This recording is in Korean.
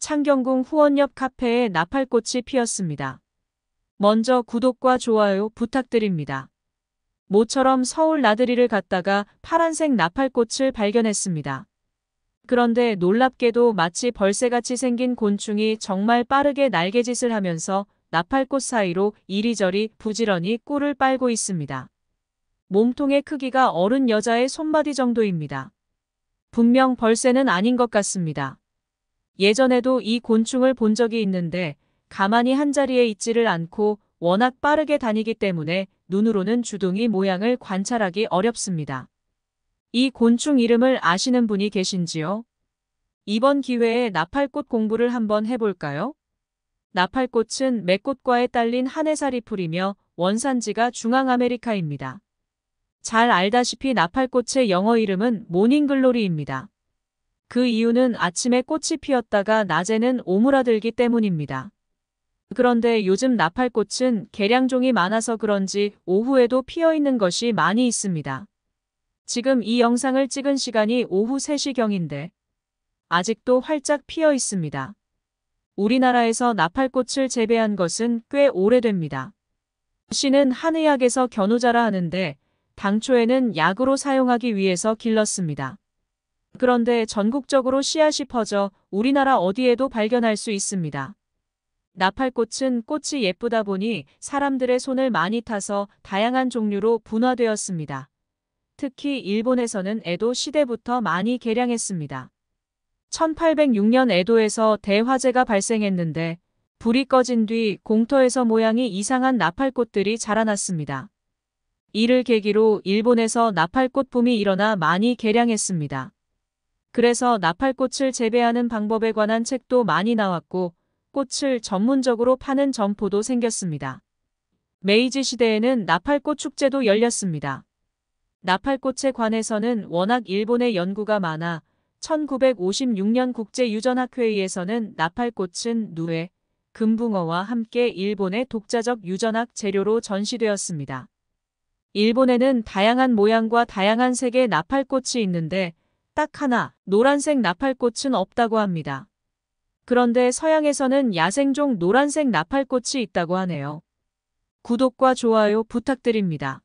창경궁 후원옆 카페에 나팔꽃이 피었습니다. 먼저 구독과 좋아요 부탁드립니다. 모처럼 서울 나들이를 갔다가 파란색 나팔꽃을 발견했습니다. 그런데 놀랍게도 마치 벌새같이 생긴 곤충이 정말 빠르게 날개짓을 하면서 나팔꽃 사이로 이리저리 부지런히 꿀을 빨고 있습니다. 몸통의 크기가 어른 여자의 손마디 정도입니다. 분명 벌새는 아닌 것 같습니다. 예전에도 이 곤충을 본 적이 있는데 가만히 한자리에 있지를 않고 워낙 빠르게 다니기 때문에 눈으로는 주둥이 모양을 관찰하기 어렵습니다. 이 곤충 이름을 아시는 분이 계신지요? 이번 기회에 나팔꽃 공부를 한번 해볼까요? 나팔꽃은 맥꽃과의 딸린 한해살이 풀이며 원산지가 중앙아메리카입니다. 잘 알다시피 나팔꽃의 영어 이름은 모닝글로리입니다. 그 이유는 아침에 꽃이 피었다가 낮에는 오므라들기 때문입니다. 그런데 요즘 나팔꽃은 개량종이 많아서 그런지 오후에도 피어있는 것이 많이 있습니다. 지금 이 영상을 찍은 시간이 오후 3시경인데 아직도 활짝 피어 있습니다. 우리나라에서 나팔꽃을 재배한 것은 꽤 오래됩니다. 씨는 한의학에서 견우자라 하는데 당초에는 약으로 사용하기 위해서 길렀습니다. 그런데 전국적으로 씨앗이 퍼져 우리나라 어디에도 발견할 수 있습니다. 나팔꽃은 꽃이 예쁘다 보니 사람들의 손을 많이 타서 다양한 종류로 분화되었습니다. 특히 일본에서는 에도 시대부터 많이 개량했습니다. 1806년 에도에서 대화재가 발생했는데 불이 꺼진 뒤 공터에서 모양이 이상한 나팔꽃들이 자라났습니다. 이를 계기로 일본에서 나팔꽃 붐이 일어나 많이 개량했습니다. 그래서 나팔꽃을 재배하는 방법에 관한 책도 많이 나왔고 꽃을 전문적으로 파는 점포도 생겼습니다. 메이지 시대에는 나팔꽃 축제도 열렸습니다. 나팔꽃에 관해서는 워낙 일본의 연구가 많아 1956년 국제유전학회의에서는 나팔꽃은 누에, 금붕어와 함께 일본의 독자적 유전학 재료로 전시되었습니다. 일본에는 다양한 모양과 다양한 색의 나팔꽃이 있는데 딱 하나, 노란색 나팔꽃은 없다고 합니다. 그런데 서양에서는 야생종 노란색 나팔꽃이 있다고 하네요. 구독과 좋아요 부탁드립니다.